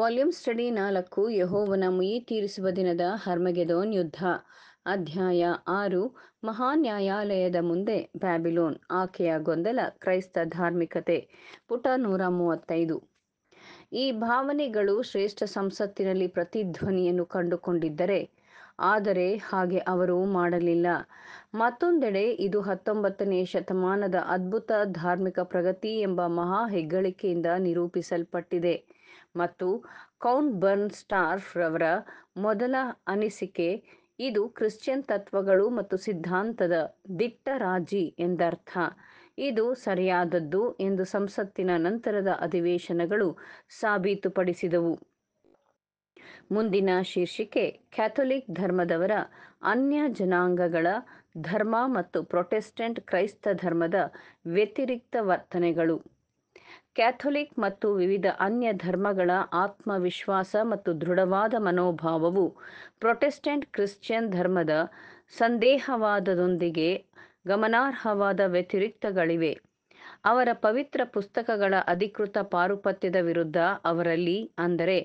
volume study ನಾಲ್ಕು ಯಹೋವನ ಮುಯಿ ತೀರಿಸುವ ದಿನದ ಹರ್ಮಗೆದೋನ್ ಯುದ್ಧ ಅಧ್ಯಾಯ ಆರು ಮಹಾ ನ್ಯಾಯಾಲಯದ ಮುಂದೆ ಬ್ಯಾಬಿಲೋನ್ ಆಕೆಯ ಗೊಂದಲ ಕ್ರೈಸ್ತ ಧಾರ್ಮಿಕತೆ ಪುಟ ನೂರ ಮೂವತ್ತೈದು ಈ ಭಾವನೆಗಳು ಶ್ರೇಷ್ಠ ಸಂಸತ್ತಿನಲ್ಲಿ ಪ್ರತಿಧ್ವನಿಯನ್ನು ಕಂಡುಕೊಂಡಿದ್ದರೆ ಆದರೆ ಹಾಗೆ ಅವರು ಮಾಡಲಿಲ್ಲ ಮತ್ತೊಂದೆಡೆ ಇದು ಹತ್ತೊಂಬತ್ತನೇ ಶತಮಾನದ ಅದ್ಭುತ ಧಾರ್ಮಿಕ ಪ್ರಗತಿ ಎಂಬ ಮಹಾ ಹೆಗ್ಗಳಿಕೆಯಿಂದ ನಿರೂಪಿಸಲ್ಪಟ್ಟಿದೆ ಮತ್ತು ಕೌಂಟ್ ಬರ್ನ್ ಸ್ಟಾರ್ಫ್ ಮೊದಲ ಅನಿಸಿಕೆ ಇದು ಕ್ರಿಶ್ಚಿಯನ್ ತತ್ವಗಳು ಮತ್ತು ಸಿದ್ಧಾಂತದ ದಿಟ್ಟ ರಾಜಿ ಎಂದರ್ಥ ಇದು ಸರಿಯಾದದ್ದು ಎಂದು ಸಂಸತ್ತಿನ ನಂತರದ ಅಧಿವೇಶನಗಳು ಸಾಬೀತುಪಡಿಸಿದವು ಮುಂದಿನ ಶೀರ್ಷಿಕೆ ಕ್ಯಾಥೊಲಿಕ್ ಧರ್ಮದವರ ಅನ್ಯ ಜನಾಂಗಗಳ ಧರ್ಮ ಮತ್ತು ಪ್ರೊಟೆಸ್ಟೆಂಟ್ ಕ್ರೈಸ್ತ ಧರ್ಮದ ವ್ಯತಿರಿಕ್ತ ವರ್ತನೆಗಳು ಕ್ಯಾಥೊಲಿಕ್ ಮತ್ತು ವಿವಿಧ ಅನ್ಯ ಧರ್ಮಗಳ ಆತ್ಮವಿಶ್ವಾಸ ಮತ್ತು ದೃಢವಾದ ಮನೋಭಾವವು ಪ್ರೊಟೆಸ್ಟೆಂಟ್ ಕ್ರಿಶ್ಚಿಯನ್ ಧರ್ಮದ ಸಂದೇಹವಾದದೊಂದಿಗೆ ಗಮನಾರ್ಹವಾದ ವ್ಯತಿರಿಕ್ತಗಳಿವೆ ಅವರ ಪವಿತ್ರ ಪುಸ್ತಕಗಳ ಅಧಿಕೃತ ಪಾರುಪತ್ಯದ ವಿರುದ್ಧ ಅವರಲ್ಲಿ ಅಂದರೆ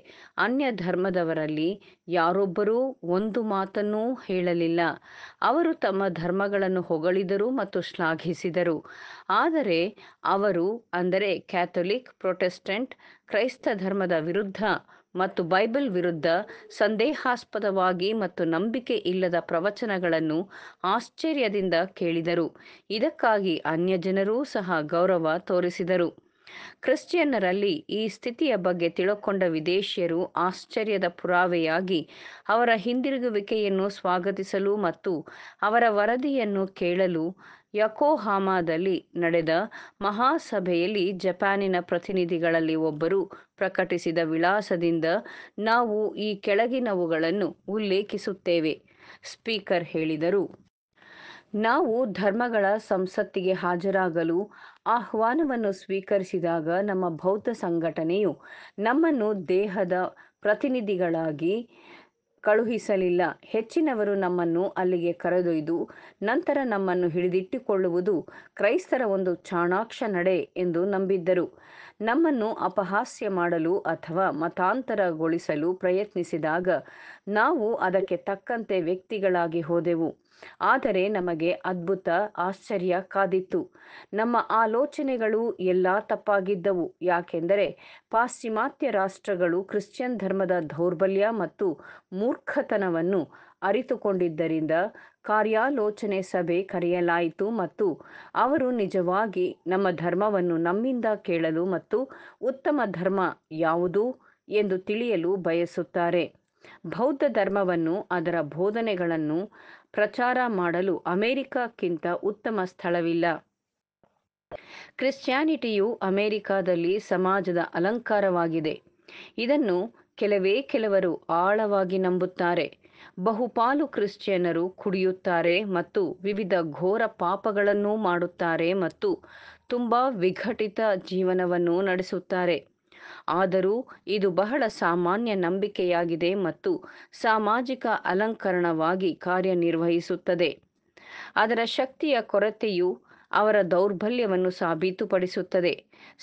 ಅನ್ಯ ಧರ್ಮದವರಲ್ಲಿ ಯಾರೊಬ್ಬರೂ ಒಂದು ಮಾತನ್ನೂ ಹೇಳಲಿಲ್ಲ ಅವರು ತಮ್ಮ ಧರ್ಮಗಳನ್ನು ಹೊಗಳಿದರು ಮತ್ತು ಶ್ಲಾಘಿಸಿದರು ಆದರೆ ಅವರು ಅಂದರೆ ಕ್ಯಾಥೊಲಿಕ್ ಪ್ರೊಟೆಸ್ಟೆಂಟ್ ಕ್ರೈಸ್ತ ಧರ್ಮದ ವಿರುದ್ಧ ಮತ್ತು ಬೈಬಲ್ ವಿರುದ್ಧ ಸಂದೇಹಾಸ್ಪದವಾಗಿ ಮತ್ತು ನಂಬಿಕೆ ಇಲ್ಲದ ಪ್ರವಚನಗಳನ್ನು ಆಶ್ಚರ್ಯದಿಂದ ಕೇಳಿದರು ಇದಕ್ಕಾಗಿ ಅನ್ಯ ಜನರೂ ಸಹ ಗೌರವ ತೋರಿಸಿದರು ಕ್ರಿಶ್ಚಿಯನ್ನರಲ್ಲಿ ಈ ಸ್ಥಿತಿಯ ಬಗ್ಗೆ ತಿಳಕೊಂಡ ವಿದೇಶಿಯರು ಆಶ್ಚರ್ಯದ ಪುರಾವೆಯಾಗಿ ಅವರ ಹಿಂದಿರುಗುವಿಕೆಯನ್ನು ಸ್ವಾಗತಿಸಲು ಮತ್ತು ಅವರ ವರದಿಯನ್ನು ಕೇಳಲು ಯಕೋಹಾಮಾದಲ್ಲಿ ನಡೆದ ಮಹಾಸಭೆಯಲ್ಲಿ ಜಪಾನಿನ ಪ್ರತಿನಿಧಿಗಳಲ್ಲಿ ಒಬ್ಬರು ಪ್ರಕಟಿಸಿದ ವಿಳಾಸದಿಂದ ನಾವು ಈ ಕೆಳಗಿನವುಗಳನ್ನು ಉಲ್ಲೇಖಿಸುತ್ತೇವೆ ಸ್ಪೀಕರ್ ಹೇಳಿದರು ನಾವು ಧರ್ಮಗಳ ಸಂಸತ್ತಿಗೆ ಹಾಜರಾಗಲು ಆಹ್ವಾನವನ್ನು ಸ್ವೀಕರಿಸಿದಾಗ ನಮ್ಮ ಭೌತ ಸಂಘಟನೆಯು ನಮ್ಮನ್ನು ದೇಹದ ಪ್ರತಿನಿಧಿಗಳಾಗಿ ಕಳುಹಿಸಲಿಲ್ಲ ಹೆಚ್ಚಿನವರು ನಮ್ಮನ್ನು ಅಲ್ಲಿಗೆ ಕರೆದೊಯ್ದು ನಂತರ ನಮ್ಮನ್ನು ಹಿಡಿದಿಟ್ಟುಕೊಳ್ಳುವುದು ಕ್ರೈಸ್ತರ ಒಂದು ಚಾಣಾಕ್ಷ ನಡೆ ಎಂದು ನಂಬಿದ್ದರು ನಮ್ಮನ್ನು ಅಪಹಾಸ್ಯ ಮಾಡಲು ಅಥವಾ ಮತಾಂತರಗೊಳಿಸಲು ಪ್ರಯತ್ನಿಸಿದಾಗ ನಾವು ಅದಕ್ಕೆ ತಕ್ಕಂತೆ ವ್ಯಕ್ತಿಗಳಾಗಿ ಹೋದೆವು ಆದರೆ ನಮಗೆ ಅದ್ಭುತ ಆಶ್ಚರ್ಯ ಕಾದಿತ್ತು ನಮ್ಮ ಆಲೋಚನೆಗಳು ಎಲ್ಲ ತಪ್ಪಾಗಿದ್ದವು ಯಾಕೆಂದರೆ ಪಾಶ್ಚಿಮಾತ್ಯ ರಾಷ್ಟ್ರಗಳು ಕ್ರಿಶ್ಚಿಯನ್ ಧರ್ಮದ ದೌರ್ಬಲ್ಯ ಮತ್ತು ಮೂರ್ಖತನವನ್ನು ಅರಿತುಕೊಂಡಿದ್ದರಿಂದ ಕಾರ್ಯಾಲೋಚನೆ ಸಭೆ ಕರೆಯಲಾಯಿತು ಮತ್ತು ಅವರು ನಿಜವಾಗಿ ನಮ್ಮ ಧರ್ಮವನ್ನು ನಮ್ಮಿಂದ ಕೇಳಲು ಮತ್ತು ಉತ್ತಮ ಧರ್ಮ ಯಾವುದು ಎಂದು ತಿಳಿಯಲು ಬಯಸುತ್ತಾರೆ ಬೌದ್ಧ ಧರ್ಮವನ್ನು ಅದರ ಬೋಧನೆಗಳನ್ನು ಪ್ರಚಾರ ಮಾಡಲು ಅಮೆರಿಕಕ್ಕಿಂತ ಉತ್ತಮ ಸ್ಥಳವಿಲ್ಲ ಕ್ರಿಶ್ಚಿಯಾನಿಟಿಯು ಅಮೇರಿಕಾದಲ್ಲಿ ಸಮಾಜದ ಅಲಂಕಾರವಾಗಿದೆ ಇದನ್ನು ಕೆಲವೇ ಕೆಲವರು ಆಳವಾಗಿ ನಂಬುತ್ತಾರೆ ಬಹುಪಾಲು ಕ್ರಿಶ್ಚಿಯನ್ನರು ಕುಡಿಯುತ್ತಾರೆ ಮತ್ತು ವಿವಿಧ ಘೋರ ಪಾಪಗಳನ್ನು ಮಾಡುತ್ತಾರೆ ಮತ್ತು ತುಂಬಾ ವಿಘಟಿತ ಜೀವನವನ್ನು ನಡೆಸುತ್ತಾರೆ ಆದರೂ ಇದು ಬಹಳ ಸಾಮಾನ್ಯ ನಂಬಿಕೆಯಾಗಿದೆ ಮತ್ತು ಸಾಮಾಜಿಕ ಅಲಂಕರಣವಾಗಿ ಕಾರ್ಯನಿರ್ವಹಿಸುತ್ತದೆ ಅದರ ಶಕ್ತಿಯ ಕೊರತೆಯು ಅವರ ದೌರ್ಬಲ್ಯವನ್ನು ಸಾಬೀತುಪಡಿಸುತ್ತದೆ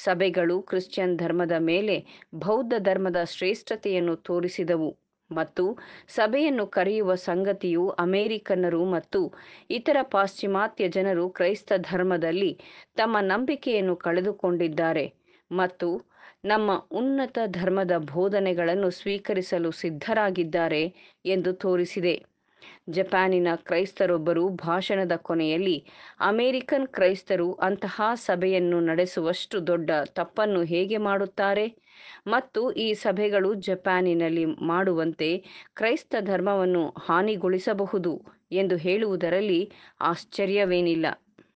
ಸಭೆಗಳು ಕ್ರಿಶ್ಚಿಯನ್ ಧರ್ಮದ ಮೇಲೆ ಬೌದ್ಧ ಧರ್ಮದ ಶ್ರೇಷ್ಠತೆಯನ್ನು ತೋರಿಸಿದವು ಮತ್ತು ಸಭೆಯನ್ನು ಕರೆಯುವ ಸಂಗತಿಯು ಅಮೆರಿಕನ್ನರು ಮತ್ತು ಇತರ ಪಾಶ್ಚಿಮಾತ್ಯ ಜನರು ಕ್ರೈಸ್ತ ಧರ್ಮದಲ್ಲಿ ತಮ್ಮ ನಂಬಿಕೆಯನ್ನು ಕಳೆದುಕೊಂಡಿದ್ದಾರೆ ಮತ್ತು ನಮ್ಮ ಉನ್ನತ ಧರ್ಮದ ಬೋಧನೆಗಳನ್ನು ಸ್ವೀಕರಿಸಲು ಸಿದ್ಧರಾಗಿದ್ದಾರೆ ಎಂದು ತೋರಿಸಿದೆ ಜಪಾನಿನ ಕ್ರೈಸ್ತರೊಬ್ಬರು ಭಾಷಣದ ಕೊನೆಯಲ್ಲಿ ಅಮೆರಿಕನ್ ಕ್ರೈಸ್ತರು ಅಂತಹ ಸಭೆಯನ್ನು ನಡೆಸುವಷ್ಟು ದೊಡ್ಡ ತಪ್ಪನ್ನು ಹೇಗೆ ಮಾಡುತ್ತಾರೆ ಮತ್ತು ಈ ಸಭೆಗಳು ಜಪಾನಿನಲ್ಲಿ ಮಾಡುವಂತೆ ಕ್ರೈಸ್ತ ಧರ್ಮವನ್ನು ಹಾನಿಗೊಳಿಸಬಹುದು ಎಂದು ಹೇಳುವುದರಲ್ಲಿ ಆಶ್ಚರ್ಯವೇನಿಲ್ಲ